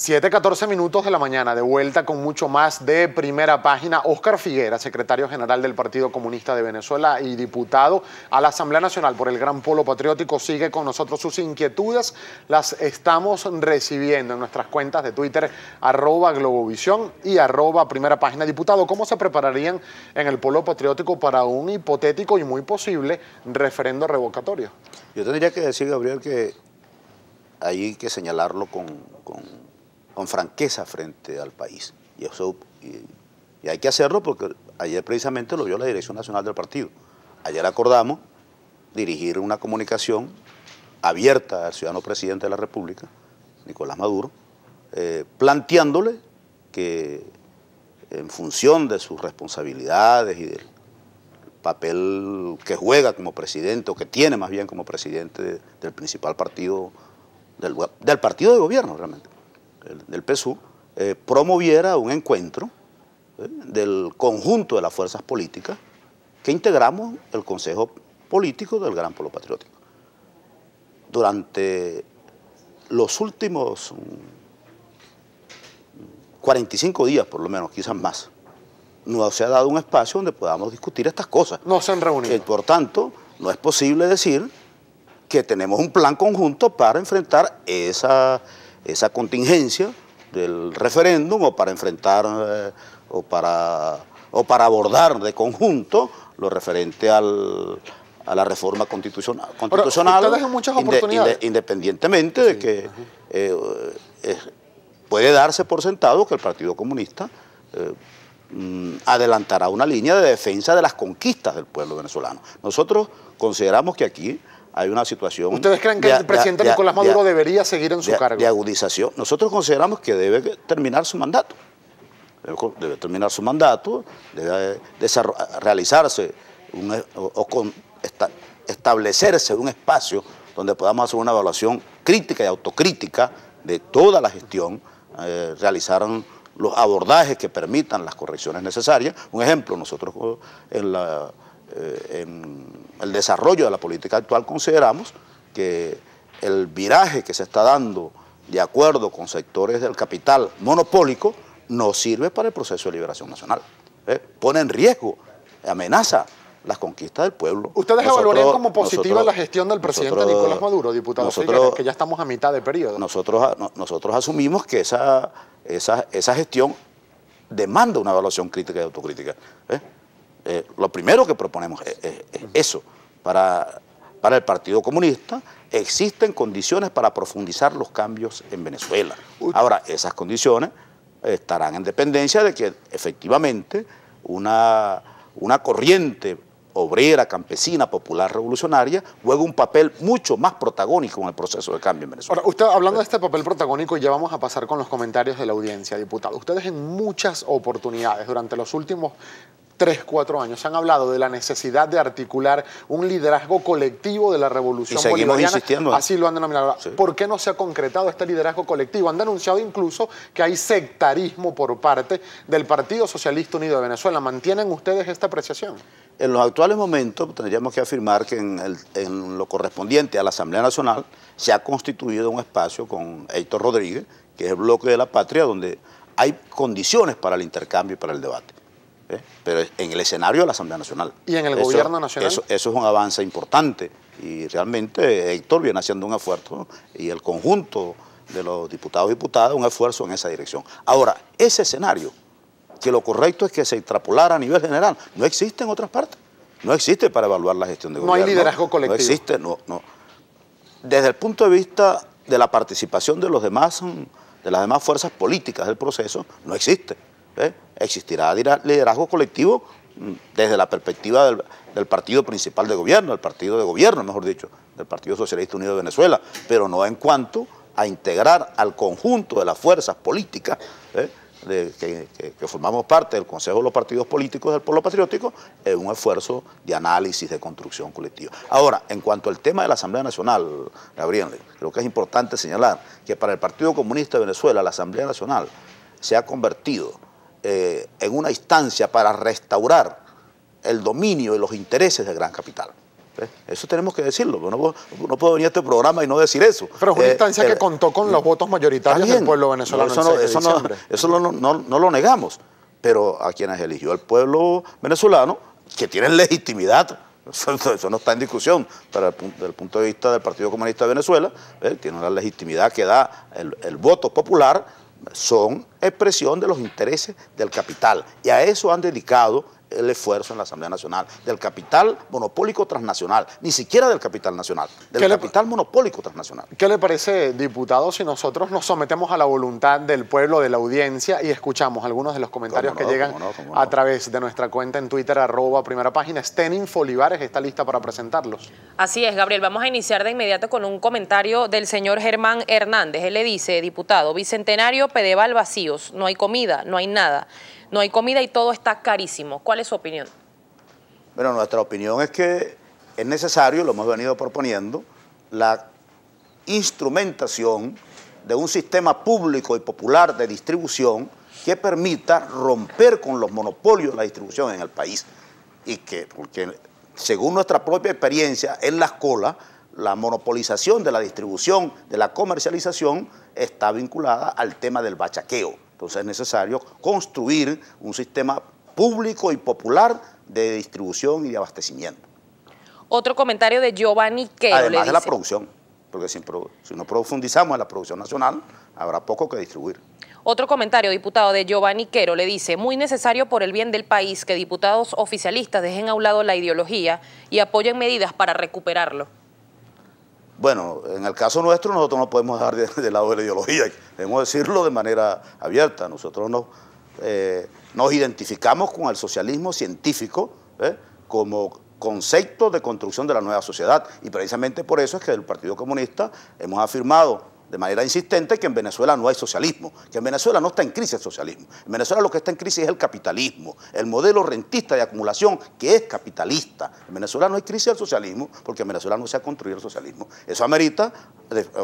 7.14 minutos de la mañana, de vuelta con mucho más de primera página. Óscar Figuera, secretario general del Partido Comunista de Venezuela y diputado a la Asamblea Nacional por el Gran Polo Patriótico, sigue con nosotros sus inquietudes. Las estamos recibiendo en nuestras cuentas de Twitter, arroba Globovisión y arroba primera página. Diputado, ¿cómo se prepararían en el Polo Patriótico para un hipotético y muy posible referendo revocatorio? Yo tendría que decir, Gabriel, que hay que señalarlo con con franqueza frente al país. Y, eso, y, hay que hacerlo porque ayer precisamente lo vio la Dirección Nacional del Partido. Ayer acordamos dirigir una comunicación abierta al ciudadano presidente de la República, Nicolás Maduro, eh, planteándole que en función de sus responsabilidades y del papel que juega como presidente, o que tiene más bien como presidente del principal partido, del partido de gobierno realmente, del PSU, eh, promoviera un encuentro eh, del conjunto de las fuerzas políticas que integramos el Consejo Político del Gran Polo Patriótico. Durante los últimos 45 mm, días, por lo menos, quizás más, no se ha dado un espacio donde podamos discutir estas cosas. No se han reunido. Y eh, por tanto, no es posible decir que tenemos un plan conjunto para enfrentar esa esa contingencia del referéndum o para enfrentar eh, o, para, o para abordar de conjunto lo referente al, a la reforma constitucional, constitucional independientemente de que eh, puede darse por sentado que el Partido Comunista eh, mm, adelantará una línea de defensa de las conquistas del pueblo venezolano. Nosotros consideramos que aquí hay una situación... ¿Ustedes creen que el presidente Nicolás Maduro debería seguir en su cargo? De agudización. Nosotros consideramos que debe terminar su mandato. Debe, terminar su mandato, debe eh, realizarse o, establecerse un espacio donde podamos hacer una evaluación crítica y autocrítica de toda la gestión, eh, realizar los abordajes que permitan las correcciones necesarias. Un ejemplo, nosotros eh, en la eh, en el desarrollo de la política actual, consideramos que el viraje que se está dando de acuerdo con sectores del capital monopólico no sirve para el proceso de liberación nacional. ¿eh? Pone en riesgo, amenaza las conquistas del pueblo. ¿Ustedes evaluarían como positiva la gestión del presidente Nicolás Maduro, diputado nosotros que ya estamos a mitad de periodo? Nosotros, nosotros asumimos que esa, esa, gestión demanda una evaluación crítica y autocrítica. ¿eh? Eh, lo primero que proponemos es, eso. Para, para el Partido Comunista existen condiciones para profundizar los cambios en Venezuela. Ahora, esas condiciones estarán en dependencia de que efectivamente una, una corriente obrera, campesina, popular, revolucionaria, juegue un papel mucho más protagónico en el proceso de cambio en Venezuela. Ahora, usted hablando de este papel protagónico, ya vamos a pasar con los comentarios de la audiencia, diputado. Ustedes en muchas oportunidades durante los últimos Tres, cuatro años han hablado de la necesidad de articular un liderazgo colectivo de la revolución y seguimos Insistiendo. Así lo han denominado. ¿Por qué no se ha concretado este liderazgo colectivo? Han denunciado incluso que hay sectarismo por parte del Partido Socialista Unido de Venezuela. ¿Mantienen ustedes esta apreciación? En los actuales momentos pues, tendríamos que afirmar que en, en lo correspondiente a la Asamblea Nacional se ha constituido un espacio con Héctor Rodríguez, que es el bloque de la patria, donde hay condiciones para el intercambio y para el debate. ¿eh? pero en el escenario de la Asamblea Nacional. ¿Y en el gobierno nacional? Eso, es un avance importante y realmente Héctor viene haciendo un esfuerzo y el conjunto de los diputados y diputadas un esfuerzo en esa dirección. Ahora, ese escenario, que lo correcto es que se extrapolara a nivel general, no existe en otras partes. No existe para evaluar la gestión de gobierno. No hay liderazgo colectivo. No existe, no, no. Desde el punto de vista de la participación de los demás de las demás fuerzas políticas del proceso no existe. ¿eh? existirá liderazgo colectivo mm, desde la perspectiva del, partido principal de gobierno, el partido de gobierno, mejor dicho, del Partido Socialista Unido de Venezuela, pero no en cuanto a integrar al conjunto de las fuerzas políticas ¿eh? que, que, formamos parte del Consejo de los Partidos Políticos del Pueblo Patriótico en un esfuerzo de análisis, de construcción colectiva. Ahora, en cuanto al tema de la Asamblea Nacional, Gabriel, creo que es importante señalar que para el Partido Comunista de Venezuela la Asamblea Nacional se ha convertido eh, en una instancia para restaurar el dominio y los intereses del gran capital. Eso tenemos que decirlo, no, puedo venir a este programa y no decir eso. Pero es una eh, instancia que contó con los votos mayoritarios del pueblo venezolano. eso, no, eso, no, lo negamos, pero a quienes eligió el pueblo venezolano, que tienen legitimidad eso, no está en discusión para desde el punto de vista del Partido Comunista de Venezuela, tiene la legitimidad que da el, el voto popular son expresión de los intereses del capital. Y a eso han dedicado el esfuerzo en la Asamblea Nacional del capital monopólico transnacional, ni siquiera del capital nacional, del capital monopólico transnacional. ¿Qué le parece, diputado, si nosotros nos sometemos a la voluntad del pueblo, de la audiencia y escuchamos algunos de los comentarios que llegan a través de nuestra cuenta en Twitter, arroba primera página? Stenin Folivares está lista para presentarlos. Así es, Gabriel. Vamos a iniciar de inmediato con un comentario del señor Germán Hernández. Él le dice, diputado, bicentenario Pedeval vacíos, no hay comida, no hay nada no hay comida y todo está carísimo. ¿Cuál es su opinión? Bueno, nuestra opinión es que es necesario, lo hemos venido proponiendo, la instrumentación de un sistema público y popular de distribución que permita romper con los monopolios de la distribución en el país. Y que, porque según nuestra propia experiencia en las colas, la monopolización de la distribución, de la comercialización, está vinculada al tema del bachaqueo. Entonces es necesario construir un sistema público y popular de distribución y de abastecimiento. Otro comentario de Giovanni Quero Además de la producción, porque si no profundizamos en la producción nacional, habrá poco que distribuir. Otro comentario, diputado, de Giovanni Quero le dice, muy necesario por el bien del país que diputados oficialistas dejen a un lado la ideología y apoyen medidas para recuperarlo. Bueno, en el caso nuestro nosotros no podemos dejar de, lado de la ideología, debemos decirlo de manera abierta. Nosotros nos, eh, nos identificamos con el socialismo científico ¿eh? como concepto de construcción de la nueva sociedad y precisamente por eso es que el Partido Comunista hemos afirmado de manera insistente que en Venezuela no hay socialismo, que en Venezuela no está en crisis el socialismo. En Venezuela lo que está en crisis es el capitalismo, el modelo rentista de acumulación que es capitalista. En Venezuela no hay crisis del socialismo porque en Venezuela no se ha construido el socialismo. Eso amerita,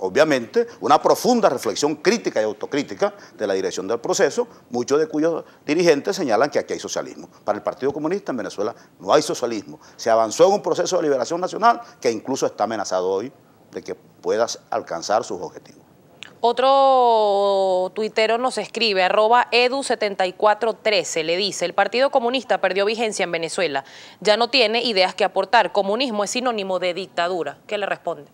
obviamente, una profunda reflexión crítica y autocrítica de la dirección del proceso, muchos de cuyos dirigentes señalan que aquí hay socialismo. Para el Partido Comunista en Venezuela no hay socialismo. Se avanzó en un proceso de liberación nacional que incluso está amenazado hoy de que puedas alcanzar sus objetivos. Otro tuitero nos escribe, arroba edu7413, le dice, el Partido Comunista perdió vigencia en Venezuela, ya no tiene ideas que aportar, comunismo es sinónimo de dictadura. ¿Qué le responde?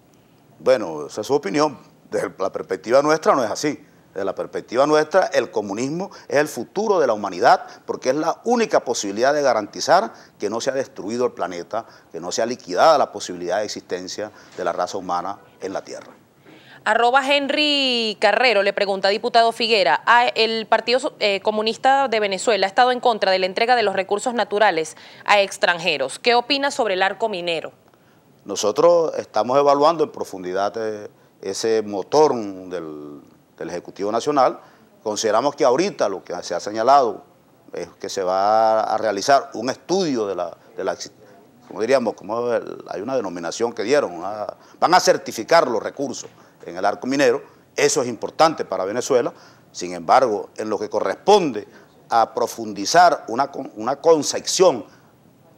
Bueno, esa es su opinión, desde la perspectiva nuestra no es así. Desde la perspectiva nuestra, el comunismo es el futuro de la humanidad porque es la única posibilidad de garantizar que no se ha destruido el planeta, que no se ha liquidada la posibilidad de existencia de la raza humana en la Tierra. Arroba Henry Carrero le pregunta, diputado Figuera, ah, ¿el Partido eh, Comunista de Venezuela ha estado en contra de la entrega de los recursos naturales a extranjeros? ¿Qué opina sobre el arco minero? Nosotros estamos evaluando en profundidad eh, ese motor del, del Ejecutivo Nacional, consideramos que ahorita lo que se ha señalado es que se va a realizar un estudio de la, como diríamos, como hay una denominación que dieron, van a certificar los recursos en el arco minero, eso es importante para Venezuela, sin embargo, en lo que corresponde a profundizar una, una concepción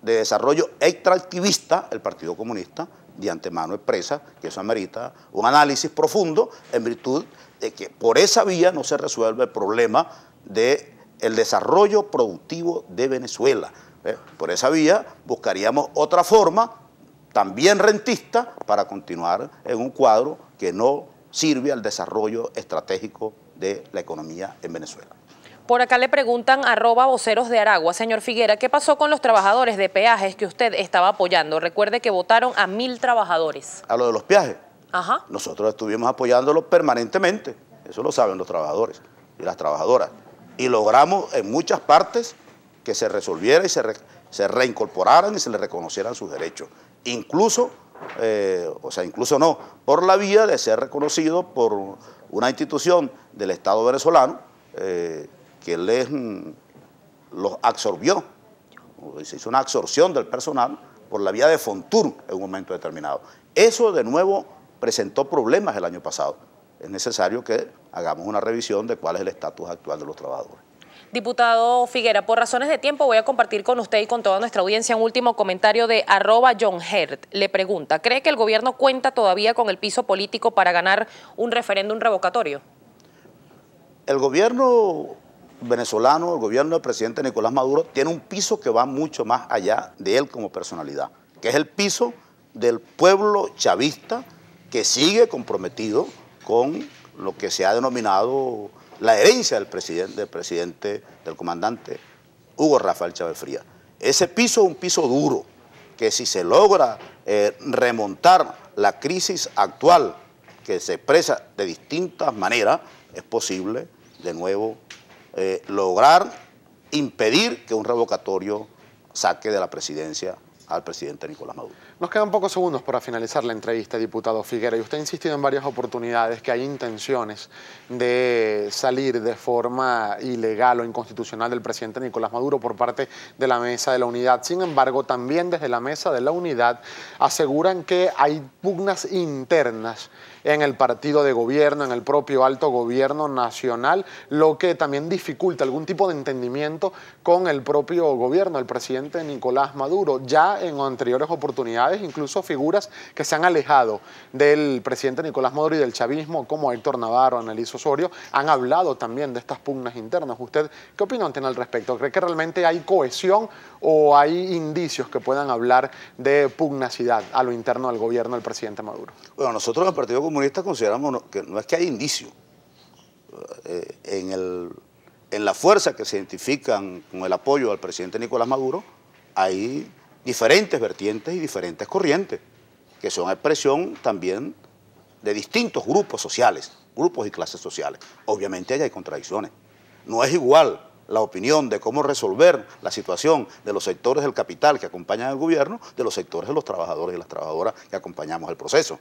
de desarrollo extractivista, el Partido Comunista de antemano expresa que eso amerita un análisis profundo en virtud de que por esa vía no se resuelve el problema del desarrollo productivo de Venezuela. ¿eh? Por esa vía buscaríamos otra forma, también rentista, para continuar en un cuadro que no sirve al desarrollo estratégico de la economía en Venezuela. Por acá le preguntan arroba voceros de Aragua. Señor Figuera, ¿qué pasó con los trabajadores de peajes que usted estaba apoyando? Recuerde que votaron a mil trabajadores. A lo de los peajes. Ajá. Nosotros estuvimos apoyándolos permanentemente. Eso lo saben los trabajadores y las trabajadoras. Y logramos en muchas partes que se resolviera y se, reincorporaran y se le reconocieran sus derechos. Incluso, eh, o sea, incluso no, por la vía de ser reconocido por una institución del Estado venezolano. Eh, que les los absorbió, se hizo una absorción del personal por la vía de Fontur en un momento determinado. Eso de nuevo presentó problemas el año pasado. Es necesario que hagamos una revisión de cuál es el estatus actual de los trabajadores. Diputado Figuera, por razones de tiempo voy a compartir con usted y con toda nuestra audiencia un último comentario de arroba John Hert. Le pregunta, ¿cree que el gobierno cuenta todavía con el piso político para ganar un referéndum revocatorio? El gobierno venezolano, el gobierno del presidente Nicolás Maduro, tiene un piso que va mucho más allá de él como personalidad, que es el piso del pueblo chavista que sigue comprometido con lo que se ha denominado la herencia del presidente, del presidente, del comandante Hugo Rafael Chávez Fría. Ese piso es un piso duro, que si se logra eh, remontar la crisis actual, que se expresa de distintas maneras, es posible de nuevo eh, lograr impedir que un revocatorio saque de la presidencia al presidente Nicolás Maduro. Nos quedan pocos segundos para finalizar la entrevista, diputado Figuera, y usted ha insistido en varias oportunidades que hay intenciones de salir de forma ilegal o inconstitucional del presidente Nicolás Maduro por parte de la Mesa de la Unidad. Sin embargo, también desde la Mesa de la Unidad aseguran que hay pugnas internas en el partido de gobierno, en el propio alto gobierno nacional, lo que también dificulta algún tipo de entendimiento con el propio gobierno, el presidente Nicolás Maduro. Ya en anteriores oportunidades incluso figuras que se han alejado del presidente Nicolás Maduro y del chavismo, como Héctor Navarro, analiz Osorio, han hablado también de estas pugnas internas. ¿Usted qué opinión tiene al respecto? ¿Cree que realmente hay cohesión o hay indicios que puedan hablar de pugnacidad a lo interno del gobierno del presidente Maduro? Bueno, nosotros en el Partido Comunista consideramos que no es que hay indicio. Eh, en, en la fuerza que se identifican con el apoyo al presidente Nicolás Maduro, hay diferentes vertientes y diferentes corrientes, que son expresión también de distintos grupos sociales, grupos y clases sociales. Obviamente allá hay contradicciones. No es igual la opinión de cómo resolver la situación de los sectores del capital que acompañan al gobierno, de los sectores de los trabajadores y las trabajadoras que acompañamos el proceso.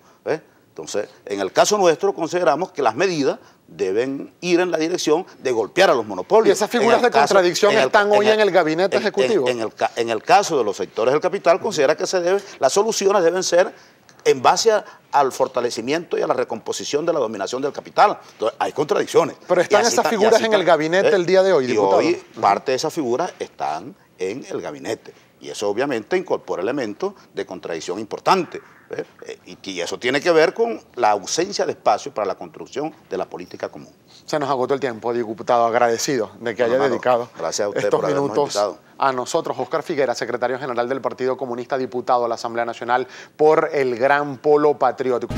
Entonces, en el caso nuestro consideramos que las medidas deben ir en la dirección de golpear a los monopolios. ¿Y esas figuras de contradicción están hoy en el, gabinete ejecutivo? En el, caso de los sectores del capital, considera que se las soluciones deben ser en base al fortalecimiento y a la recomposición de la dominación del capital. Entonces, hay contradicciones. Pero están esas figuras en el gabinete el día de hoy, eh, y hoy parte de esas figuras están en el gabinete. Y eso obviamente incorpora elementos de contradicción importante. Eh, y, eso tiene que ver con la ausencia de espacio para la construcción de la política común. Se nos agotó el tiempo, diputado, agradecido de que haya dedicado estos minutos a nosotros. Oscar Figuera, secretario general del Partido Comunista, diputado a la Asamblea Nacional por el Gran Polo Patriótico.